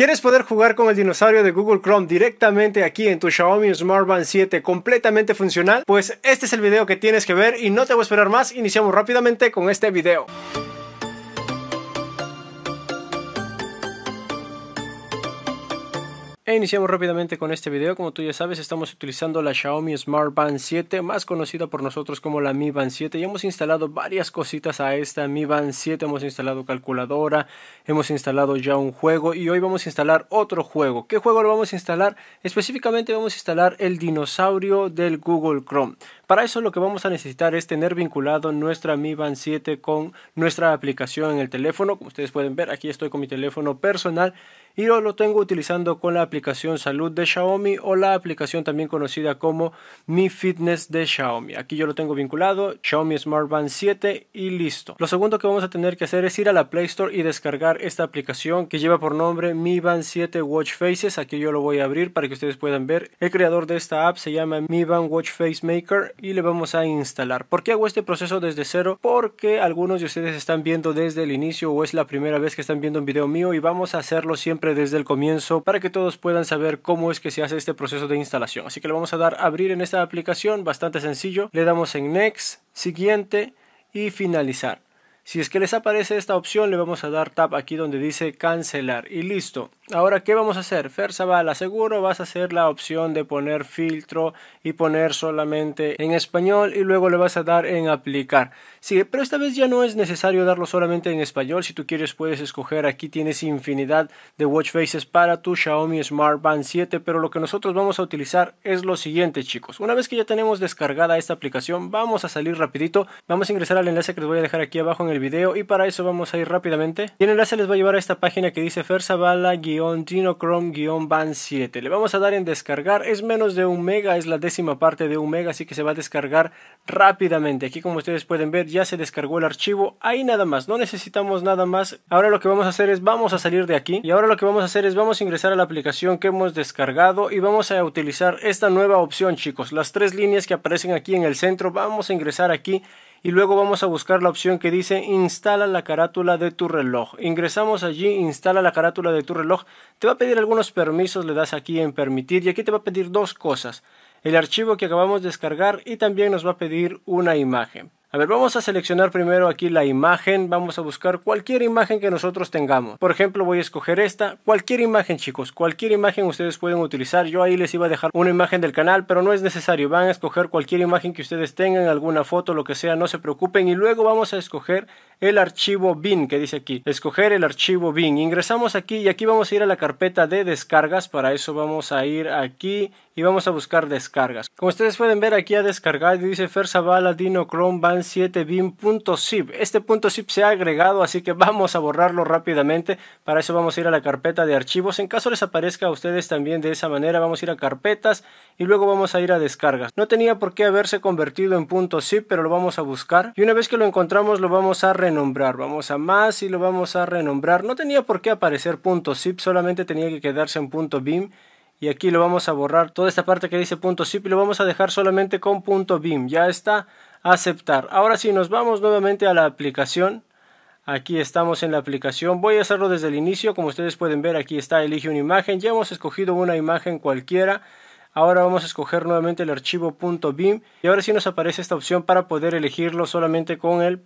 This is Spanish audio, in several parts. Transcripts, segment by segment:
¿Quieres poder jugar con el dinosaurio de Google Chrome directamente aquí en tu Xiaomi Smart Band 7 completamente funcional? Pues este es el video que tienes que ver y no te voy a esperar más, iniciamos rápidamente con este video. E iniciamos rápidamente con este video, como tú ya sabes estamos utilizando la Xiaomi Smart Band 7, más conocida por nosotros como la Mi Band 7 y hemos instalado varias cositas a esta Mi Band 7, hemos instalado calculadora, hemos instalado ya un juego y hoy vamos a instalar otro juego. ¿Qué juego lo vamos a instalar? Específicamente vamos a instalar el dinosaurio del Google Chrome. Para eso lo que vamos a necesitar es tener vinculado nuestra Mi Band 7 con nuestra aplicación en el teléfono. Como ustedes pueden ver, aquí estoy con mi teléfono personal y lo tengo utilizando con la aplicación Salud de Xiaomi o la aplicación también conocida como Mi Fitness de Xiaomi. Aquí yo lo tengo vinculado, Xiaomi Smart Band 7 y listo. Lo segundo que vamos a tener que hacer es ir a la Play Store y descargar esta aplicación que lleva por nombre Mi Band 7 Watch Faces. Aquí yo lo voy a abrir para que ustedes puedan ver. El creador de esta app se llama Mi Band Watch Face Maker y le vamos a instalar. ¿Por qué hago este proceso desde cero? Porque algunos de ustedes están viendo desde el inicio o es la primera vez que están viendo un video mío y vamos a hacerlo siempre desde el comienzo para que todos puedan saber cómo es que se hace este proceso de instalación. Así que le vamos a dar abrir en esta aplicación, bastante sencillo. Le damos en Next, siguiente y finalizar. Si es que les aparece esta opción, le vamos a dar tap aquí donde dice cancelar y listo. Ahora, ¿qué vamos a hacer? Fer seguro vas a hacer la opción de poner filtro y poner solamente en español y luego le vas a dar en aplicar. Sí, pero esta vez ya no es necesario darlo solamente en español. Si tú quieres puedes escoger, aquí tienes infinidad de watch faces para tu Xiaomi Smart Band 7, pero lo que nosotros vamos a utilizar es lo siguiente, chicos. Una vez que ya tenemos descargada esta aplicación, vamos a salir rapidito. Vamos a ingresar al enlace que les voy a dejar aquí abajo en el video y para eso vamos a ir rápidamente. Y el enlace les va a llevar a esta página que dice Fer Zavala- Dinochrome-Ban7. Le vamos a dar en descargar, es menos de un mega, es la décima parte de un mega, así que se va a descargar rápidamente. Aquí como ustedes pueden ver ya se descargó el archivo, ahí nada más, no necesitamos nada más. Ahora lo que vamos a hacer es vamos a salir de aquí y ahora lo que vamos a hacer es vamos a ingresar a la aplicación que hemos descargado y vamos a utilizar esta nueva opción chicos, las tres líneas que aparecen aquí en el centro, vamos a ingresar aquí y luego vamos a buscar la opción que dice instala la carátula de tu reloj. Ingresamos allí, instala la carátula de tu reloj. Te va a pedir algunos permisos, le das aquí en permitir y aquí te va a pedir dos cosas. El archivo que acabamos de descargar y también nos va a pedir una imagen. A ver, vamos a seleccionar primero aquí la imagen, vamos a buscar cualquier imagen que nosotros tengamos. Por ejemplo, voy a escoger esta, cualquier imagen chicos, cualquier imagen ustedes pueden utilizar. Yo ahí les iba a dejar una imagen del canal, pero no es necesario. Van a escoger cualquier imagen que ustedes tengan, alguna foto, lo que sea, no se preocupen. Y luego vamos a escoger el archivo bin que dice aquí. Escoger el archivo bin. Ingresamos aquí y aquí vamos a ir a la carpeta de descargas. Para eso vamos a ir aquí y vamos a buscar descargas. Como ustedes pueden ver aquí a descargar dice Ferzabala Dino Chrome Bank. 7 bimzip Este punto .zip se ha agregado, así que vamos a borrarlo rápidamente. Para eso vamos a ir a la carpeta de archivos. En caso les aparezca a ustedes también de esa manera, vamos a ir a carpetas y luego vamos a ir a descargas. No tenía por qué haberse convertido en punto .zip, pero lo vamos a buscar. Y una vez que lo encontramos, lo vamos a renombrar. Vamos a más y lo vamos a renombrar. No tenía por qué aparecer punto .zip, solamente tenía que quedarse en punto .bim y aquí lo vamos a borrar toda esta parte que dice punto zip y lo vamos a dejar solamente con punto bim ya está aceptar. Ahora sí, nos vamos nuevamente a la aplicación. Aquí estamos en la aplicación. Voy a hacerlo desde el inicio. Como ustedes pueden ver, aquí está, elige una imagen. Ya hemos escogido una imagen cualquiera. Ahora vamos a escoger nuevamente el archivo .bim y ahora sí nos aparece esta opción para poder elegirlo solamente con el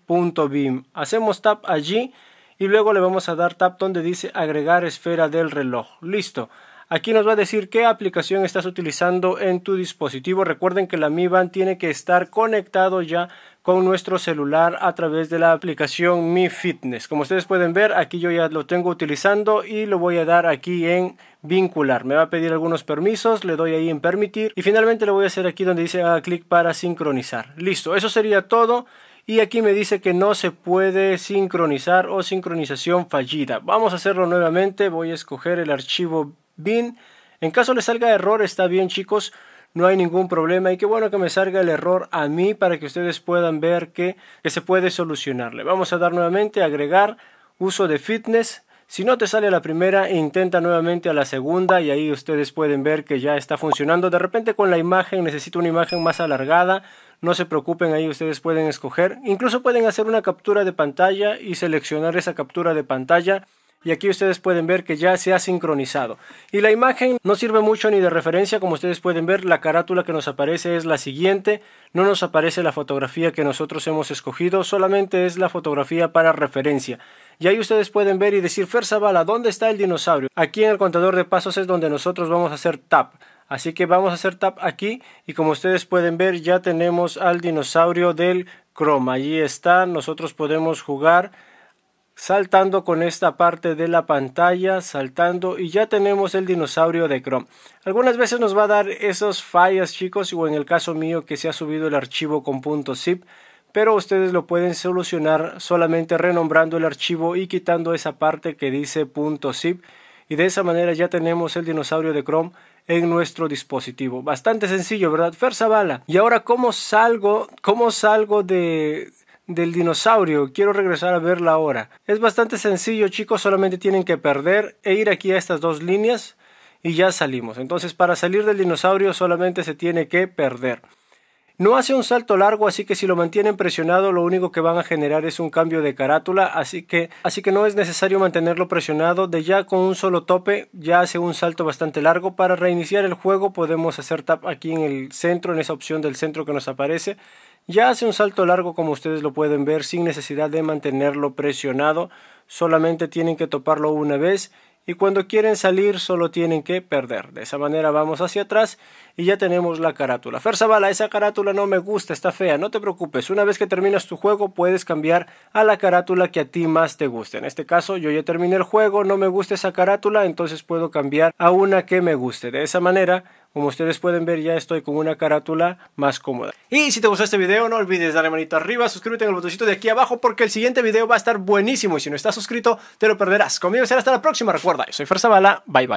.bim. Hacemos tap allí y luego le vamos a dar tap donde dice agregar esfera del reloj. Listo. Aquí nos va a decir qué aplicación estás utilizando en tu dispositivo. Recuerden que la Mi Band tiene que estar conectado ya con nuestro celular a través de la aplicación Mi Fitness. Como ustedes pueden ver, aquí yo ya lo tengo utilizando y lo voy a dar aquí en vincular. Me va a pedir algunos permisos, le doy ahí en permitir y finalmente le voy a hacer aquí donde dice haga clic para sincronizar. Listo, eso sería todo y aquí me dice que no se puede sincronizar o sincronización fallida. Vamos a hacerlo nuevamente, voy a escoger el archivo Bien, en caso le salga error, está bien chicos, no hay ningún problema y qué bueno que me salga el error a mí para que ustedes puedan ver que, se puede solucionarle. Vamos a dar nuevamente agregar uso de fitness. Si no te sale la primera, intenta nuevamente a la segunda y ahí ustedes pueden ver que ya está funcionando. De repente con la imagen, necesito una imagen más alargada, no se preocupen, ahí ustedes pueden escoger. Incluso pueden hacer una captura de pantalla y seleccionar esa captura de pantalla y aquí ustedes pueden ver que ya se ha sincronizado. Y la imagen no sirve mucho ni de referencia, como ustedes pueden ver, la carátula que nos aparece es la siguiente, no nos aparece la fotografía que nosotros hemos escogido, solamente es la fotografía para referencia. Y ahí ustedes pueden ver y decir, Fer bala ¿dónde está el dinosaurio? Aquí en el contador de pasos es donde nosotros vamos a hacer tap. Así que vamos a hacer tap aquí y como ustedes pueden ver ya tenemos al dinosaurio del Chrome. Allí está, nosotros podemos jugar saltando con esta parte de la pantalla, saltando y ya tenemos el dinosaurio de Chrome. Algunas veces nos va a dar esos fallas chicos o en el caso mío que se ha subido el archivo con .zip pero ustedes lo pueden solucionar solamente renombrando el archivo y quitando esa parte que dice .zip y de esa manera ya tenemos el dinosaurio de Chrome en nuestro dispositivo. Bastante sencillo, ¿verdad? Fer bala Y ahora, ¿cómo salgo, cómo salgo de, del dinosaurio. Quiero regresar a verla ahora. Es bastante sencillo, chicos. Solamente tienen que perder e ir aquí a estas dos líneas y ya salimos. Entonces, para salir del dinosaurio solamente se tiene que perder. No hace un salto largo, así que si lo mantienen presionado, lo único que van a generar es un cambio de carátula, así que, así que no es necesario mantenerlo presionado. De ya con un solo tope, ya hace un salto bastante largo. Para reiniciar el juego podemos hacer tap aquí en el centro, en esa opción del centro que nos aparece. Ya hace un salto largo como ustedes lo pueden ver sin necesidad de mantenerlo presionado, solamente tienen que toparlo una vez y cuando quieren salir solo tienen que perder. De esa manera vamos hacia atrás y ya tenemos la carátula. Ferzabala, esa carátula no me gusta, está fea, no te preocupes. Una vez que terminas tu juego puedes cambiar a la carátula que a ti más te guste. En este caso yo ya terminé el juego, no me gusta esa carátula, entonces puedo cambiar a una que me guste. De esa manera como ustedes pueden ver ya estoy con una carátula más cómoda. Y si te gustó este video no olvides darle manito arriba, suscríbete en el botoncito de aquí abajo porque el siguiente video va a estar buenísimo y si no estás suscrito te lo perderás. Conmigo será hasta la próxima, recuerda, yo soy fuerza bala bye bye.